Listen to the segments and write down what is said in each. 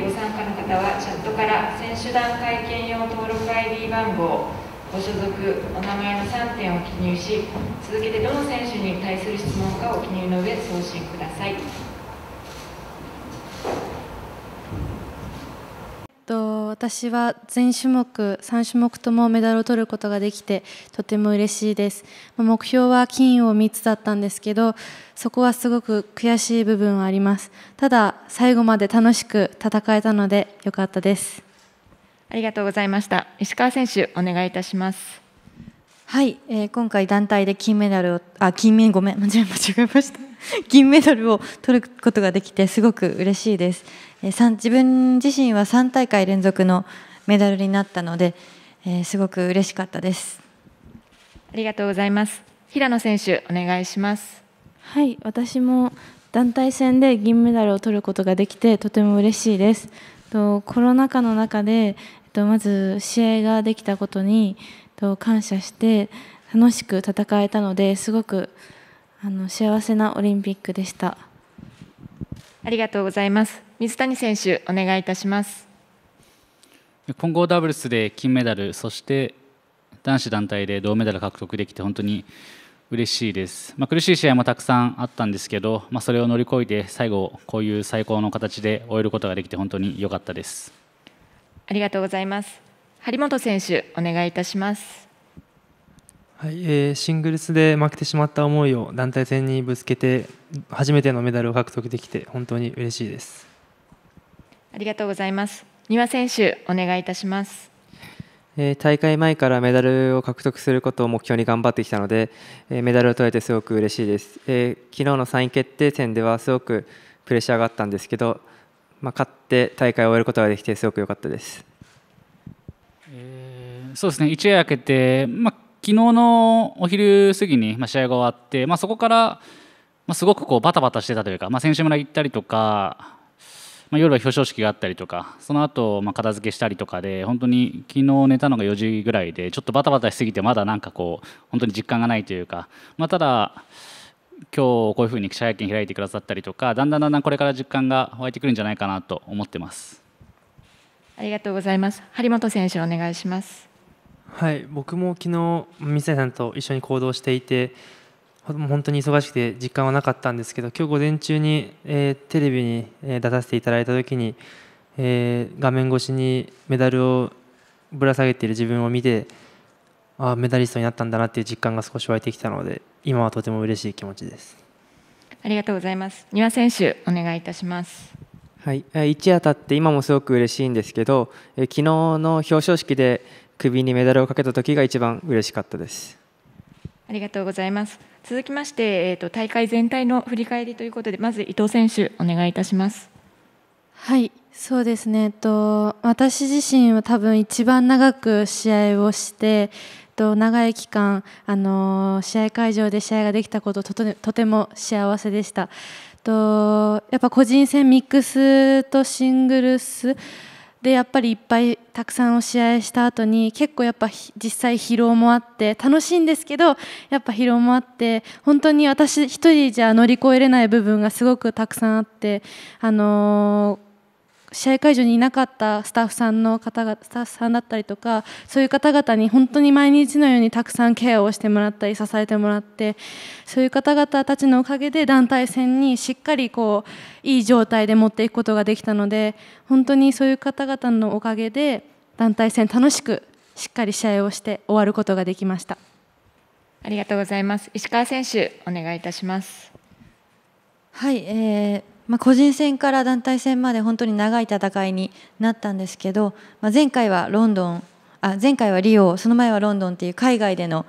ご参加の方はチャットから選手団会見用登録 ID 番号ご所属お名前の3点を記入し続けてどの選手に対する質問かを記入の上送信ください私は全種目3種目ともメダルを取ることができてとても嬉しいです目標は金を3つだったんですけどそこはすごく悔しい部分はありますただ最後まで楽しく戦えたので良かったですありがとうございました石川選手お願いいたしますはい、えー、今回団体で金メダルをあ金メごめん間違えました 銀メダルを取ることができてすごく嬉しいです、えー、自分自身は3大会連続のメダルになったので、えすごく嬉しかったですありがとうございます平野選手お願いしますはい私も団体戦で銀メダルを取ることができてとても嬉しいですとコロナ禍の中でとまず試合ができたことにと感謝して楽しく戦えたのですごくあの幸せなオリンピックでした。ありがとうございます。水谷選手、お願いいたします。混合ダブルスで金メダル、そして男子団体で銅メダル獲得できて本当に嬉しいです。まあ、苦しい試合もたくさんあったんですけど、まあ、それを乗り越えて最後こういう最高の形で終えることができて本当に良かったです。ありがとうございます。張本選手、お願いいたします。はいえー、シングルスで負けてしまった思いを団体戦にぶつけて初めてのメダルを獲得できて本当に嬉しいですありがとうございます丹羽選手お願いいたします、えー、大会前からメダルを獲得することを目標に頑張ってきたので、えー、メダルを取れてすごく嬉しいです、えー、昨日の3位決定戦ではすごくプレッシャーがあったんですけど、まあ、勝って大会を終えることができてすごく良かったです、えー、そうですね一夜明けて、まあ昨日のお昼過ぎに、ま試合が終わって、まあ、そこから、ますごくこうバタバタしてたというか、まあ、選手村行ったりとか、まあ、夜は表彰式があったりとかその後、まあ片付けしたりとかで本当に昨日寝たのが4時ぐらいでちょっとバタバタしすぎてまだなんかこう本当に実感がないというか、まあ、ただ今日こういうふうに記者会見開いてくださったりとかだんだんだんだんこれから実感が湧いてくるんじゃないかなと思ってます。ありがとうございます。張本選手お願いします。はい僕も昨日水谷さんと一緒に行動していて本当に忙しくて実感はなかったんですけど今日午前中に、えー、テレビに出させていただいた時に、えー、画面越しにメダルをぶら下げている自分を見てあメダリストになったんだなっていう実感が少し湧いてきたので今はとても嬉しい気持ちですありがとうございます丹羽選手お願いいたしますはい一夜経って今もすごく嬉しいんですけど昨日の表彰式で首にメダルをかけた時が一番嬉しかったです。ありがとうございます。続きまして、えーと、大会全体の振り返りということで、まず伊藤選手、お願いいたします。はい、そうですね、えっと、私自身は多分一番長く試合をして、と長い期間、あの試合会場で試合ができたこととても幸せでしたとやっぱ個人戦ミックスとシングルスでやっぱりいっぱいたくさんお試合した後に結構やっぱ実際疲労もあって楽しいんですけどやっぱ疲労もあって本当に私1人じゃ乗り越えれない部分がすごくたくさんあってあのー試合会場にいなかったスタッフさんの方スタッフさんだったりとかそういう方々に本当に毎日のようにたくさんケアをしてもらったり支えてもらってそういう方々たちのおかげで団体戦にしっかりこういい状態で持っていくことができたので本当にそういう方々のおかげで団体戦楽しくしっかり試合をして終わることができましたありがとうございます石川選手お願いいたしますはい、えーまあ、個人戦から団体戦まで本当に長い戦いになったんですけど、まあ、前回はロンドンあ前回はリオその前はロンドンっていう海外での、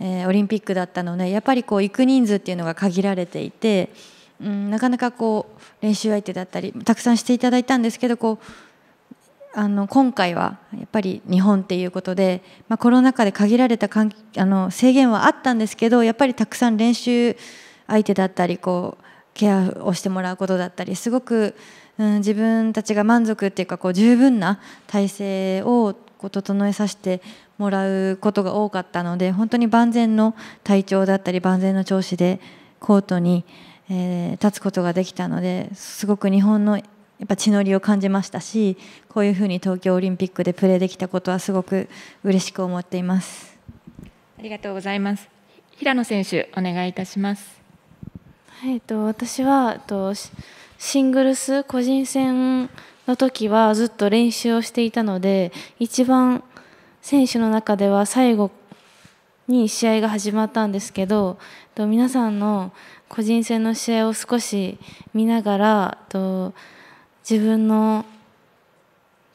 えー、オリンピックだったのでやっぱりこう行く人数っていうのが限られていて、うん、なかなかこう練習相手だったりたくさんしていただいたんですけどこうあの今回はやっぱり日本っていうことで、まあ、コロナ禍で限られたあの制限はあったんですけどやっぱりたくさん練習相手だったりこうケアをしてもらうことだったりすごく、うん、自分たちが満足っていうかこう十分な体制を整えさせてもらうことが多かったので本当に万全の体調だったり万全の調子でコートに、えー、立つことができたのですごく日本のやっぱ血のりを感じましたしこういうふうに東京オリンピックでプレーできたことはすごく嬉しく思っていますありがとうございます平野選手お願いいたしますはい、と私はとシングルス個人戦の時はずっと練習をしていたので一番選手の中では最後に試合が始まったんですけどと皆さんの個人戦の試合を少し見ながらと自分の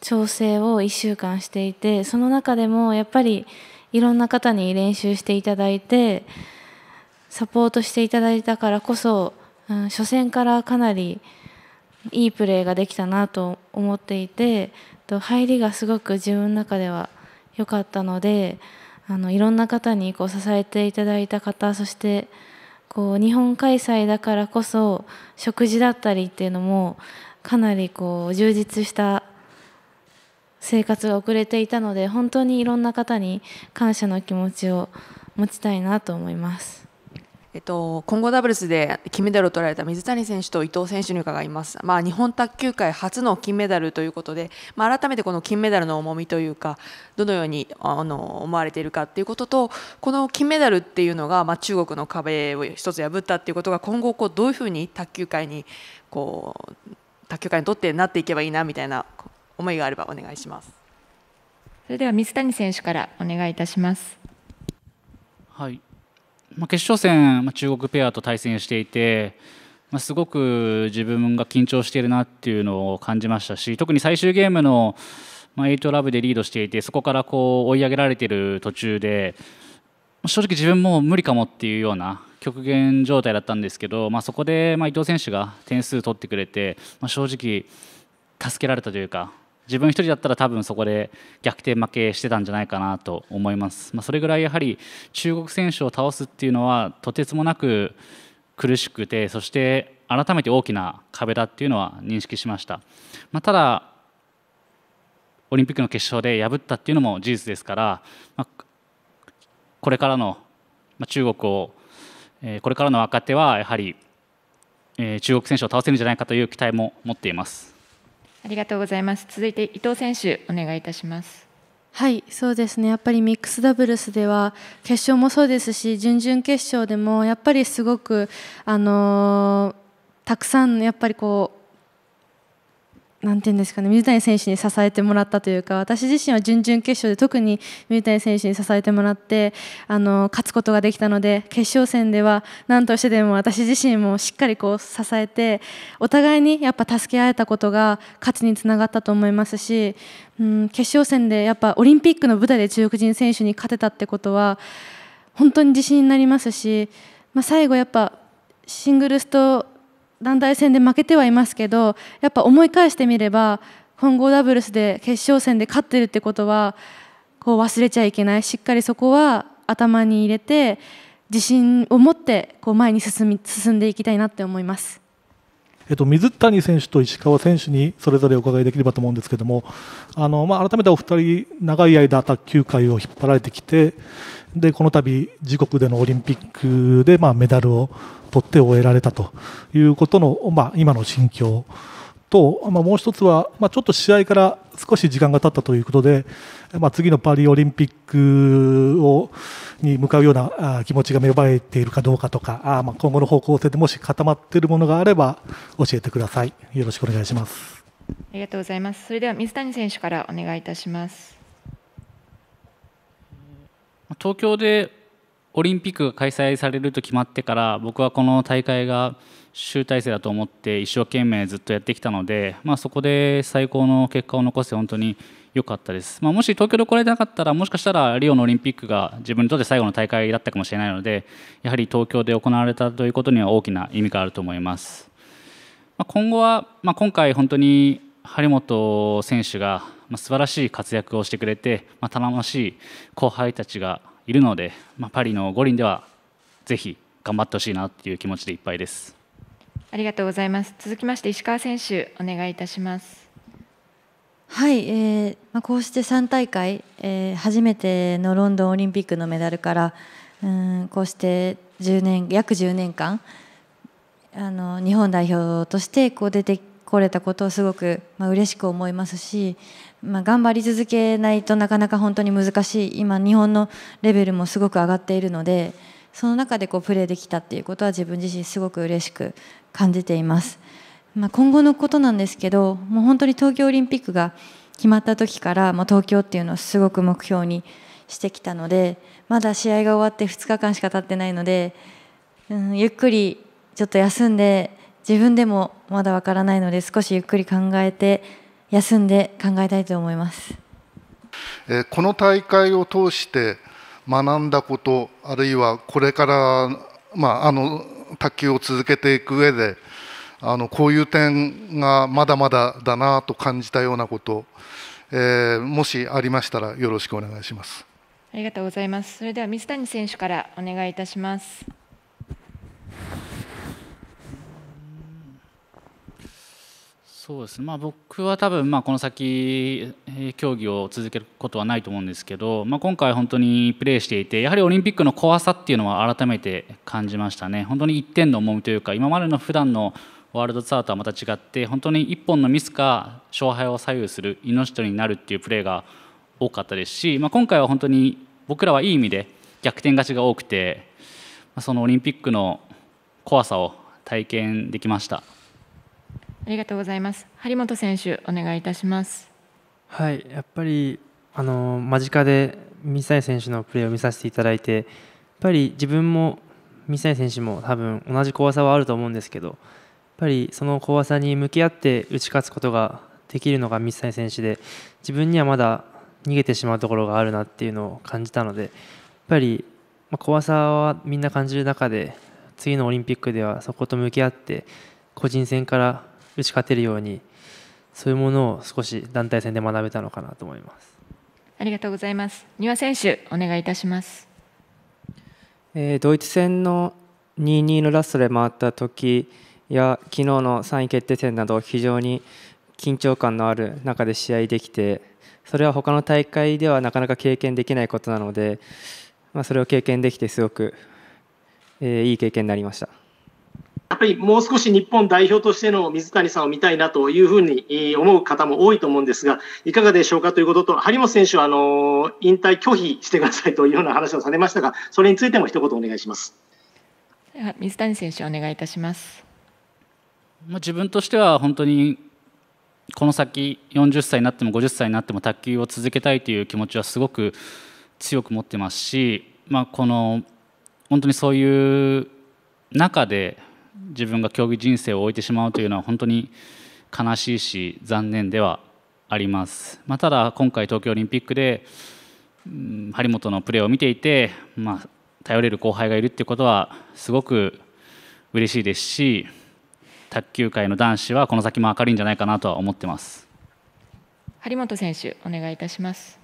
調整を1週間していてその中でもやっぱりいろんな方に練習していただいて。サポートしていただいたからこそ、うん、初戦からかなりいいプレーができたなと思っていて入りがすごく自分の中では良かったのであのいろんな方にこう支えていただいた方そしてこう日本開催だからこそ食事だったりっていうのもかなりこう充実した生活が遅れていたので本当にいろんな方に感謝の気持ちを持ちたいなと思います。えっと、混合ダブルスで金メダルを取られた水谷選手と伊藤選手に伺います、まあ、日本卓球界初の金メダルということで、まあ、改めてこの金メダルの重みというかどのようにあの思われているかということとこの金メダルっていうのが、まあ、中国の壁を一つ破ったということが今後こうどういうふうに卓球界にこう卓球界にとってなっていけばいいなみたいな思いがあればお願いしますそれでは水谷選手からお願いいたします。はいまあ、決勝戦、まあ、中国ペアと対戦していて、まあ、すごく自分が緊張しているなっていうのを感じましたし特に最終ゲームの、まあ、8ラブでリードしていてそこからこう追い上げられている途中で、ま正直自分も無理かもっていうような極限状態だったんですけど、まあ、そこでまあ伊藤選手が点数取ってくれて、まあ、正直助けられたというか自分一人だったら多分そこで逆転負けしてたんじゃないかなと思います、まあ、それぐらいやはり中国選手を倒すっていうのはとてつもなく苦しくてそして改めて大きな壁だっていうのは認識しました、まあ、ただオリンピックの決勝で破ったっていうのも事実ですから、まあ、これからの中国を、えこれからの若手はやはり、え中国選手を倒せるんじゃないかという期待も持っています。ありがとうございます。続いて伊藤選手、お願いいたします。はい、そうですね。やっぱりミックスダブルスでは決勝もそうですし、準々決勝でもやっぱりすごくあのー、たくさんやっぱりこうなんて言うんですかね水谷選手に支えてもらったというか私自身は準々決勝で特に水谷選手に支えてもらってあの勝つことができたので決勝戦では何としてでも私自身もしっかりこう支えてお互いにやっぱ助け合えたことが勝ちにつながったと思いますし、うん、決勝戦でやっぱオリンピックの舞台で中国人選手に勝てたってことは本当に自信になりますし、まあ、最後やっぱシングルスと団体戦で負けてはいますけどやっぱ思い返してみれば混合ダブルスで決勝戦で勝ってるってことはこう忘れちゃいけないしっかりそこは頭に入れて自信を持ってこう前に進み進んでいきたいなって思います。えっと、水谷選手と石川選手にそれぞれお伺いできればと思うんですけどもあの、まあ、改めてお二人長い間卓球界を引っ張られてきて、でこの度、自国でのオリンピックで、まあ、メダルを取って終えられたということの、まあ、今の心境と、まあ、もう1つは、まあ、ちょっと試合から少し時間が経ったということで、まあ、次のパリオリンピックをに向かうような気持ちが芽生えているかどうかとか、あまあ今後の方向性でもし固まっているものがあれば教えてください。よろしくお願いします。ありがとうございます。それでは水谷選手からお願いいたします。東京でオリンピックが開催されると決まってから僕はこの大会が集大成だと思って一生懸命ずっとやってきたので、まあ、そこで最高の結果を残して本当に良かったです、まあ、もし東京で来れてなかったらもしかしたらリオのオリンピックが自分にとって最後の大会だったかもしれないのでやはり東京で行われたということには大きな意味があると思います。今後は、まあ、今回本当に張本選手が素晴らしい活躍をしてくれて、まあ、頼もしい後輩たちがいるので、まあ、パリの五輪ではぜひ頑張ってほしいなという気持ちでいっぱいです。ありがとうございます。続きまして石川選手お願いいたします。はい、えー、まあ、こうして3大会、えー、初めてのロンドンオリンピックのメダルからうんこうして10年約10年間あの日本代表としてこう出て来れたことをすごく、まあ、嬉しく思いますし、まあ、頑張り続けないとなかなか本当に難しい今日本のレベルもすごく上がっているのでその中でこうプレーできたっていうことは自分自身すごく嬉しく感じています、まあ、今後のことなんですけどもう本当に東京オリンピックが決まった時からもう東京っていうのをすごく目標にしてきたのでまだ試合が終わって2日間しか経ってないので、うん、ゆっくりちょっと休んで。自分でもまだわからないので少しゆっくり考えて休んで考えたいと思います。この大会を通して学んだことあるいはこれから、まあ、あの卓球を続けていく上であのこういう点がまだまだだなと感じたようなこと、えー、もしありましたらよろしくお願いします。ありがとうございます。それでは水谷選手からお願いいたします。そうですね、まあ、僕は多分まあこの先、競技を続けることはないと思うんですけど、まあ、今回、本当にプレーしていてやはりオリンピックの怖さっていうのは改めて感じましたね、本当に1点の重みというか今までの普段のワールドツアーとはまた違って本当に1本のミスか勝敗を左右する命取りになるっていうプレーが多かったですし、まあ、今回は本当に僕らはいい意味で逆転勝ちが多くてそのオリンピックの怖さを体験できました。ありがとうございます。張本選手、お願いいたします。はい、やっぱりあの間近で水谷選手のプレーを見させていただいて、やっぱり自分も水谷選手も多分同じ怖さはあると思うんですけど、やっぱりその怖さに向き合って打ち勝つことができるのが水谷選手で、自分にはまだ逃げてしまうところがあるなっていうのを感じたので、やっぱり、ま怖さはみんな感じる中で、次のオリンピックではそこと向き合って、個人戦から打ち勝てるようにそういうものを少し団体戦で学べたのかなと思いますありがとうございます丹羽選手お願いいたします、えー、ドイツ戦の2-2のラストで回った時や昨日の3位決定戦など非常に緊張感のある中で試合できてそれは他の大会ではなかなか経験できないことなので、まあ、それを経験できてすごく、えー、いい経験になりました。やっぱりもう少し日本代表としての水谷さんを見たいなというふうに思う方も多いと思うんですが、いかがでしょうかということと、張本選手はあの引退拒否してくださいというような話をされましたが、それについても一言お願いします。水谷選手、お願いいたします。まあ、自分としては本当にこの先40歳になっても50歳になっても卓球を続けたいという気持ちはすごく強く持ってますし、まあ、この本当にそういう中で自分が競技人生を置いてしまうというのは本当に悲しいし残念ではあります、まあ、ただ今回東京オリンピックで、うん、張本のプレーを見ていて、まあ、頼れる後輩がいるっていうことはすごく嬉しいですし卓球界の男子はこの先も明るいんじゃないかなとは思ってます張本選手お願いいたします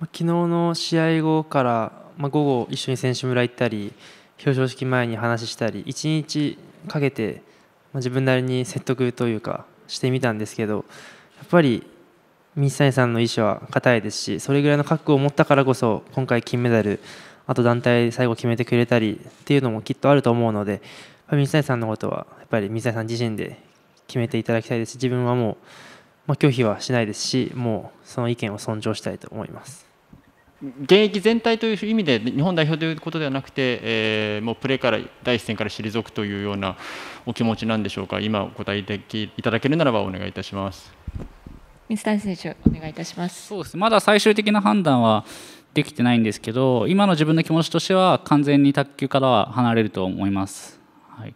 昨日の試合後から、まあ、午後一緒に選手村行ったり表彰式前に話したり1日かけて自分なりに説得というかしてみたんですけどやっぱり水谷さんの意思は固いですしそれぐらいの覚悟を持ったからこそ今回金メダルあと団体最後決めてくれたりっていうのもきっとあると思うので水谷さんのことはやっぱり水谷さん自身で決めていただきたいですし自分はもう、まあ、拒否はしないですしもうその意見を尊重したいと思います。現役全体という意味で日本代表ということではなくて、えー、もうプレーから第一線から退くというようなお気持ちなんでしょうか今お答えできいただけるならばお願いいたします水谷選手お願いいたしますそうですまだ最終的な判断はできてないんですけど今の自分の気持ちとしては完全に卓球からは離れると思います、はい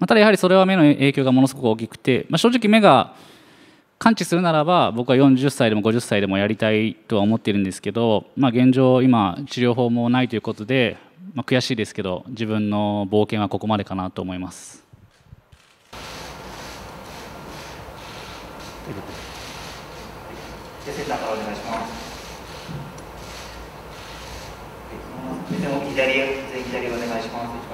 まただやはりそれは目の影響がものすごく大きくて、まあ、正直目が完治するならば僕は40歳でも50歳でもやりたいとは思ってるんですけど、まあ、現状今治療法もないということで、まあ、悔しいですけど自分の冒険はここまでかなと思います。し左、左お願いします。